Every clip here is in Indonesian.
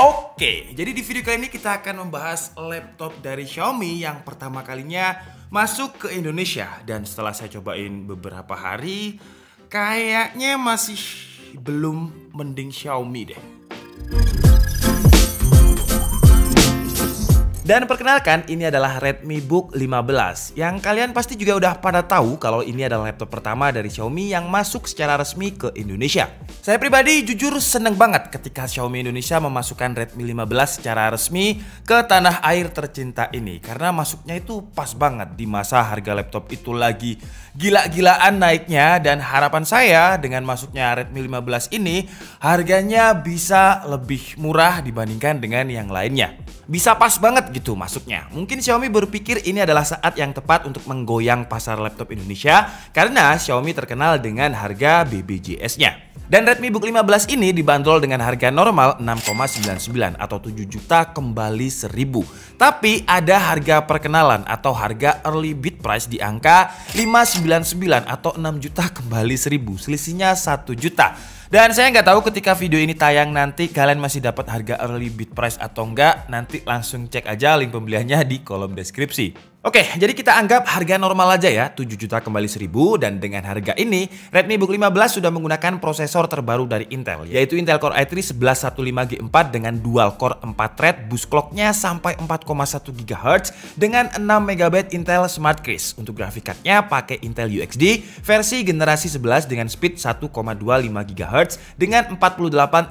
Oke, jadi di video kali ini kita akan membahas laptop dari Xiaomi yang pertama kalinya masuk ke Indonesia dan setelah saya cobain beberapa hari kayaknya masih belum mending Xiaomi deh. Dan perkenalkan ini adalah Redmi Book 15 yang kalian pasti juga udah pada tahu kalau ini adalah laptop pertama dari Xiaomi yang masuk secara resmi ke Indonesia. Saya pribadi jujur seneng banget ketika Xiaomi Indonesia memasukkan Redmi 15 secara resmi ke tanah air tercinta ini karena masuknya itu pas banget di masa harga laptop itu lagi gila-gilaan naiknya dan harapan saya dengan masuknya Redmi 15 ini harganya bisa lebih murah dibandingkan dengan yang lainnya. Bisa pas banget gitu gitu masuknya. Mungkin Xiaomi berpikir ini adalah saat yang tepat untuk menggoyang pasar laptop Indonesia karena Xiaomi terkenal dengan harga BBJS-nya. Dan Redmi Book 15 ini dibanderol dengan harga normal 6,99 atau 7 juta kembali seribu Tapi ada harga perkenalan atau harga early bid price di angka 599 atau 6 juta kembali seribu Selisihnya 1 juta. Dan saya nggak tahu ketika video ini tayang nanti kalian masih dapat harga early bid price atau enggak. Nanti langsung cek aja link pembeliannya di kolom deskripsi. Oke, jadi kita anggap harga normal aja ya, 7 juta kembali 1000 dan dengan harga ini Redmi Book 15 sudah menggunakan prosesor terbaru dari Intel yaitu Intel Core i 3 1115 11115G4 dengan dual core 4 thread, boost clocknya sampai 4,1 GHz dengan 6 MB Intel Smart Crisp. Untuk grafik cardnya pakai Intel UXD versi generasi 11 dengan speed 1,25 GHz dengan 48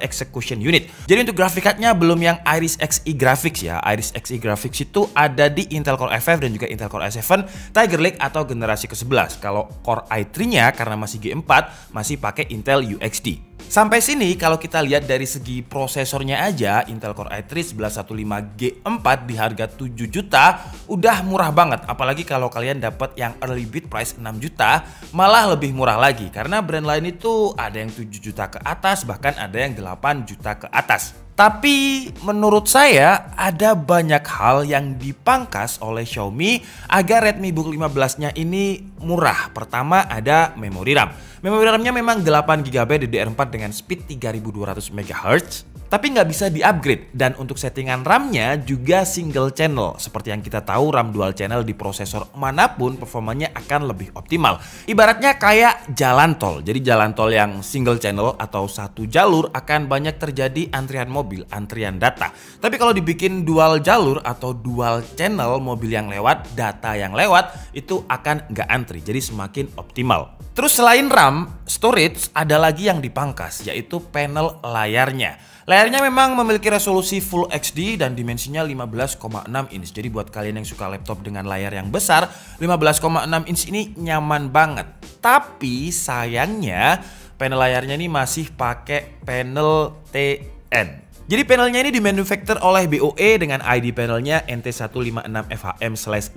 execution unit. Jadi untuk grafik cardnya belum yang Iris Xe Graphics ya. Iris Xe Graphics itu ada di Intel Core i5 dan juga juga Intel Core i7, Tiger Lake atau generasi ke-11. Kalau Core i3-nya karena masih G4, masih pakai Intel UXD. Sampai sini kalau kita lihat dari segi prosesornya aja Intel Core i3 1115G4 di harga 7 juta udah murah banget apalagi kalau kalian dapat yang early bit price 6 juta malah lebih murah lagi karena brand lain itu ada yang 7 juta ke atas bahkan ada yang 8 juta ke atas. Tapi menurut saya ada banyak hal yang dipangkas oleh Xiaomi agar Redmi Book 15-nya ini murah. Pertama ada memori RAM. Memori RAM-nya memang 8GB DDR4 dengan speed 3200 MHz tapi nggak bisa di-upgrade. Dan untuk settingan RAM-nya juga single channel. Seperti yang kita tahu, RAM dual channel di prosesor manapun performanya akan lebih optimal. Ibaratnya kayak jalan tol. Jadi jalan tol yang single channel atau satu jalur akan banyak terjadi antrian mobil, antrian data. Tapi kalau dibikin dual jalur atau dual channel mobil yang lewat, data yang lewat, itu akan nggak antri. Jadi semakin optimal. Terus selain RAM, storage ada lagi yang dipangkas, yaitu panel layarnya. Layarnya memang memiliki resolusi Full HD dan dimensinya 15,6 inch. Jadi buat kalian yang suka laptop dengan layar yang besar, 15,6 inch ini nyaman banget. Tapi sayangnya panel layarnya ini masih pakai panel TN. Jadi panelnya ini dimanufaktur oleh BOE dengan ID panelnya NT156FHM/61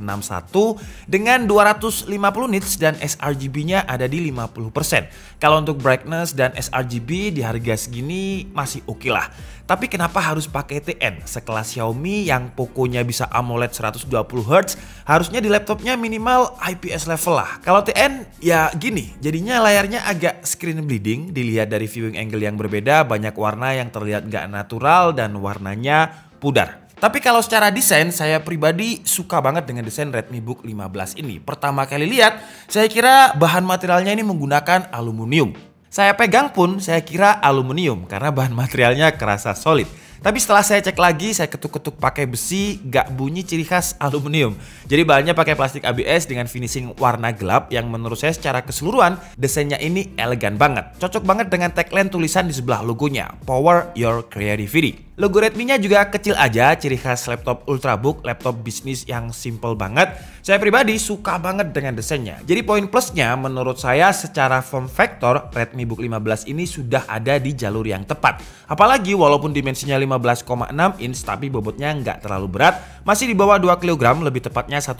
dengan 250 nits dan sRGB-nya ada di 50%. Kalau untuk brightness dan sRGB di harga segini masih oke okay lah. Tapi kenapa harus pakai TN? Sekelas Xiaomi yang pokoknya bisa AMOLED 120Hz, harusnya di laptopnya minimal IPS level lah. Kalau TN, ya gini, jadinya layarnya agak screen bleeding, dilihat dari viewing angle yang berbeda, banyak warna yang terlihat gak natural natural dan warnanya pudar. Tapi kalau secara desain, saya pribadi suka banget dengan desain Redmi Book 15 ini. Pertama kali lihat, saya kira bahan materialnya ini menggunakan aluminium. Saya pegang pun, saya kira aluminium karena bahan materialnya kerasa solid. Tapi setelah saya cek lagi, saya ketuk-ketuk pakai besi, gak bunyi ciri khas aluminium. Jadi bahannya pakai plastik ABS dengan finishing warna gelap yang menurut saya secara keseluruhan desainnya ini elegan banget. Cocok banget dengan tagline tulisan di sebelah logonya, Power Your Creativity. Logo Redmi-nya juga kecil aja, ciri khas laptop Ultrabook, laptop bisnis yang simple banget. Saya pribadi suka banget dengan desainnya. Jadi poin plusnya menurut saya secara form factor, Redmi Book 15 ini sudah ada di jalur yang tepat. Apalagi walaupun dimensinya 15,6 inch tapi bobotnya nggak terlalu berat, masih di bawah 2 kg, lebih tepatnya 1,9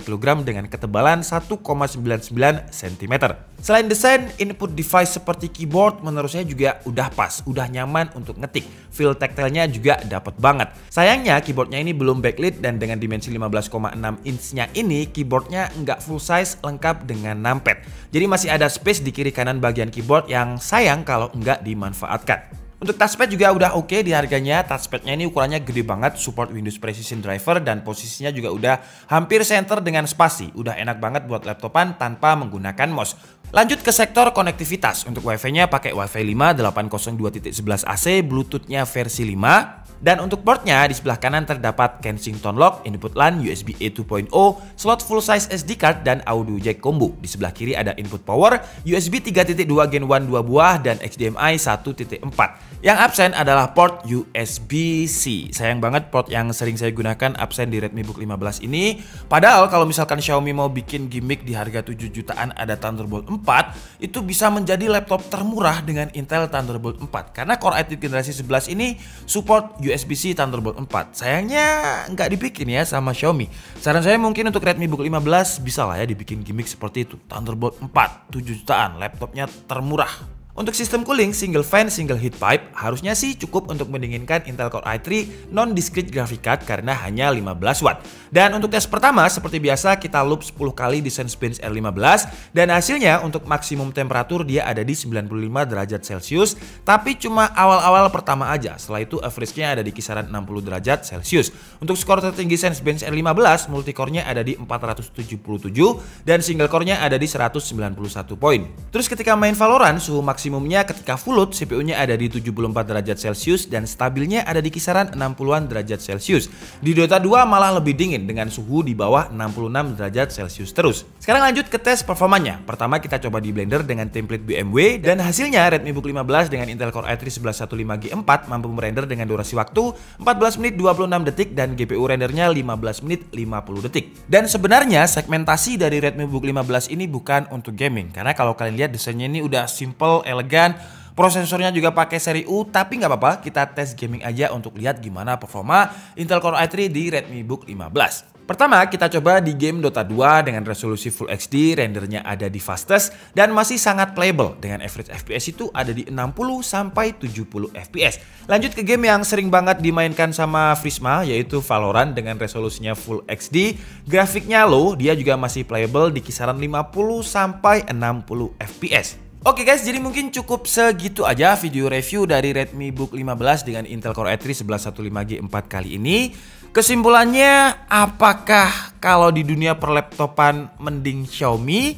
kg dengan ketebalan 1,99 cm. Selain desain, input device seperti keyboard menurut saya juga udah pas, udah nyaman untuk ngetik. Feel tactile detailnya juga dapat banget. Sayangnya keyboardnya ini belum backlit dan dengan dimensi 15,6 inch ini keyboardnya nggak full size lengkap dengan numpad. Jadi masih ada space di kiri kanan bagian keyboard yang sayang kalau nggak dimanfaatkan. Untuk touchpad juga udah oke okay di harganya. Touchpadnya ini ukurannya gede banget, support Windows Precision Driver dan posisinya juga udah hampir center dengan spasi. Udah enak banget buat laptopan tanpa menggunakan mouse. Lanjut ke sektor konektivitas. Untuk WiFi-nya pakai WiFi 5 802.11ac, Bluetooth-nya versi 5, dan untuk portnya, di sebelah kanan terdapat Kensington lock, input LAN, USB A 2.0, slot full size SD card, dan audio jack combo. Di sebelah kiri ada input power, USB 3.2 Gen 1 2 buah, dan HDMI 1.4. Yang absen adalah port USB-C. Sayang banget port yang sering saya gunakan absen di Redmi Book 15 ini. Padahal kalau misalkan Xiaomi mau bikin gimmick di harga 7 jutaan ada Thunderbolt 4, itu bisa menjadi laptop termurah dengan Intel Thunderbolt 4. Karena Core i3 generasi 11 ini support USB USB-C Thunderbolt 4. Sayangnya nggak dibikin ya sama Xiaomi. Saran saya mungkin untuk Redmi Book 15 bisa lah ya dibikin gimmick seperti itu. Thunderbolt 4, 7 jutaan, laptopnya termurah untuk sistem cooling single fan single heat pipe harusnya sih cukup untuk mendinginkan Intel Core i3 non discrete graphic card karena hanya 15 watt. Dan untuk tes pertama seperti biasa kita loop 10 kali di Spins R15 dan hasilnya untuk maksimum temperatur dia ada di 95 derajat Celcius tapi cuma awal-awal pertama aja. Setelah itu average-nya ada di kisaran 60 derajat Celcius. Untuk skor tertinggi Spins R15 multicore-nya ada di 477 dan single core-nya ada di 191 poin. Terus ketika main Valorant suhu maksimum maksimumnya ketika full load CPU-nya ada di 74 derajat Celcius dan stabilnya ada di kisaran 60-an derajat Celcius. Di Dota 2 malah lebih dingin dengan suhu di bawah 66 derajat Celcius terus. Sekarang lanjut ke tes performanya. Pertama kita coba di Blender dengan template BMW dan hasilnya Redmi Book 15 dengan Intel Core i 3 1115 11115G4 mampu merender dengan durasi waktu 14 menit 26 detik dan GPU rendernya 15 menit 50 detik. Dan sebenarnya segmentasi dari Redmi Book 15 ini bukan untuk gaming karena kalau kalian lihat desainnya ini udah simple elegan. Prosesornya juga pakai seri U, tapi nggak apa-apa, kita tes gaming aja untuk lihat gimana performa Intel Core i3 di Redmi Book 15. Pertama, kita coba di game Dota 2 dengan resolusi Full HD, rendernya ada di fastest, dan masih sangat playable dengan average FPS itu ada di 60 70 FPS. Lanjut ke game yang sering banget dimainkan sama Frisma, yaitu Valorant dengan resolusinya Full HD, grafiknya low, dia juga masih playable di kisaran 50 60 FPS. Oke guys, jadi mungkin cukup segitu aja video review dari Redmi Book 15 dengan Intel Core i3 1115G 4 kali ini. Kesimpulannya, apakah kalau di dunia perlaptopan mending Xiaomi?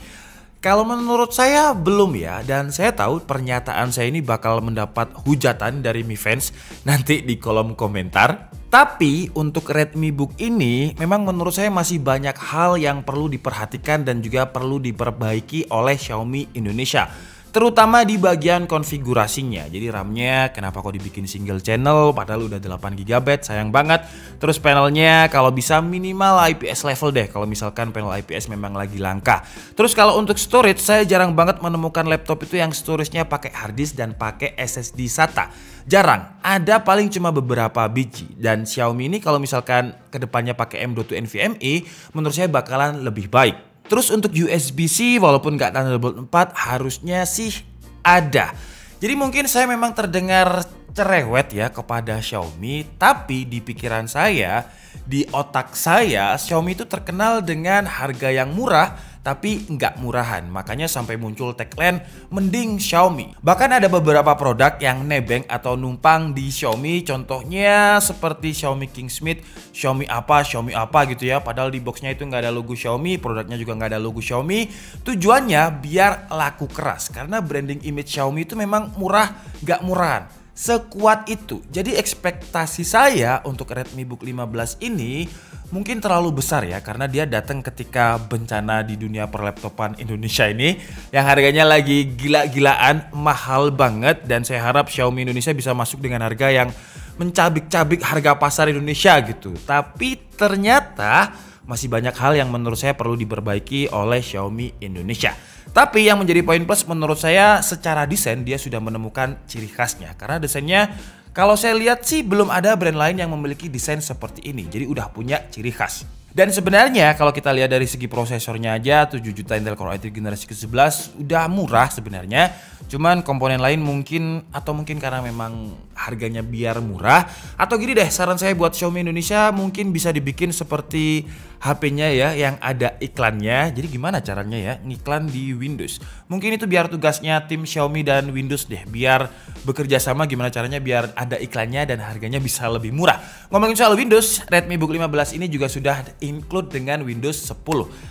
Kalau menurut saya belum ya, dan saya tahu pernyataan saya ini bakal mendapat hujatan dari Mi fans nanti di kolom komentar. Tapi untuk Redmi Book ini memang menurut saya masih banyak hal yang perlu diperhatikan dan juga perlu diperbaiki oleh Xiaomi Indonesia terutama di bagian konfigurasinya. Jadi RAM-nya kenapa kok dibikin single channel padahal udah 8 GB, sayang banget. Terus panelnya kalau bisa minimal IPS level deh kalau misalkan panel IPS memang lagi langka. Terus kalau untuk storage saya jarang banget menemukan laptop itu yang storage-nya pakai hard disk dan pakai SSD SATA. Jarang, ada paling cuma beberapa biji dan Xiaomi ini kalau misalkan kedepannya pakai M.2 NVMe menurut saya bakalan lebih baik Terus untuk USB-C walaupun nggak Thunderbolt 4 harusnya sih ada. Jadi mungkin saya memang terdengar cerewet ya kepada Xiaomi, tapi di pikiran saya, di otak saya, Xiaomi itu terkenal dengan harga yang murah tapi nggak murahan. Makanya sampai muncul tagline mending Xiaomi. Bahkan ada beberapa produk yang nebeng atau numpang di Xiaomi. Contohnya seperti Xiaomi King Smith, Xiaomi apa, Xiaomi apa gitu ya. Padahal di boxnya itu nggak ada logo Xiaomi, produknya juga nggak ada logo Xiaomi. Tujuannya biar laku keras karena branding image Xiaomi itu memang murah, nggak murahan sekuat itu. Jadi ekspektasi saya untuk Redmi Book 15 ini mungkin terlalu besar ya karena dia datang ketika bencana di dunia perlaptopan Indonesia ini yang harganya lagi gila-gilaan, mahal banget dan saya harap Xiaomi Indonesia bisa masuk dengan harga yang mencabik-cabik harga pasar Indonesia gitu. Tapi ternyata masih banyak hal yang menurut saya perlu diperbaiki oleh Xiaomi Indonesia. Tapi yang menjadi poin plus menurut saya secara desain dia sudah menemukan ciri khasnya karena desainnya kalau saya lihat sih belum ada brand lain yang memiliki desain seperti ini. Jadi udah punya ciri khas. Dan sebenarnya kalau kita lihat dari segi prosesornya aja 7 juta Intel Core i3 generasi ke-11 udah murah sebenarnya. Cuman komponen lain mungkin atau mungkin karena memang harganya biar murah atau gini deh saran saya buat Xiaomi Indonesia mungkin bisa dibikin seperti HP-nya ya yang ada iklannya. Jadi gimana caranya ya ngiklan di Windows? Mungkin itu biar tugasnya tim Xiaomi dan Windows deh biar bekerja sama gimana caranya biar ada iklannya dan harganya bisa lebih murah. Ngomongin soal Windows, Redmi Book 15 ini juga sudah include dengan Windows 10.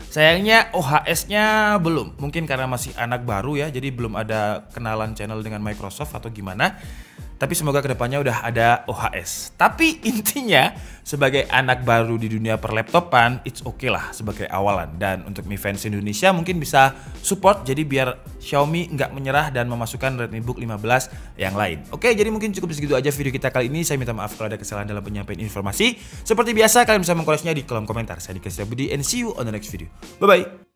Sayangnya OHS-nya belum. Mungkin karena masih anak baru ya, jadi belum ada kenalan channel dengan Microsoft atau gimana. Tapi semoga kedepannya udah ada OHS. Tapi intinya sebagai anak baru di dunia perlaptopan, it's okay lah sebagai awalan. Dan untuk Mi fans Indonesia mungkin bisa support jadi biar Xiaomi nggak menyerah dan memasukkan Redmi Book 15 yang lain. Oke, jadi mungkin cukup segitu aja video kita kali ini. Saya minta maaf kalau ada kesalahan dalam penyampaian informasi. Seperti biasa, kalian bisa mengkoreksinya di kolom komentar. Saya Dika Budi and see you on the next video. Bye-bye!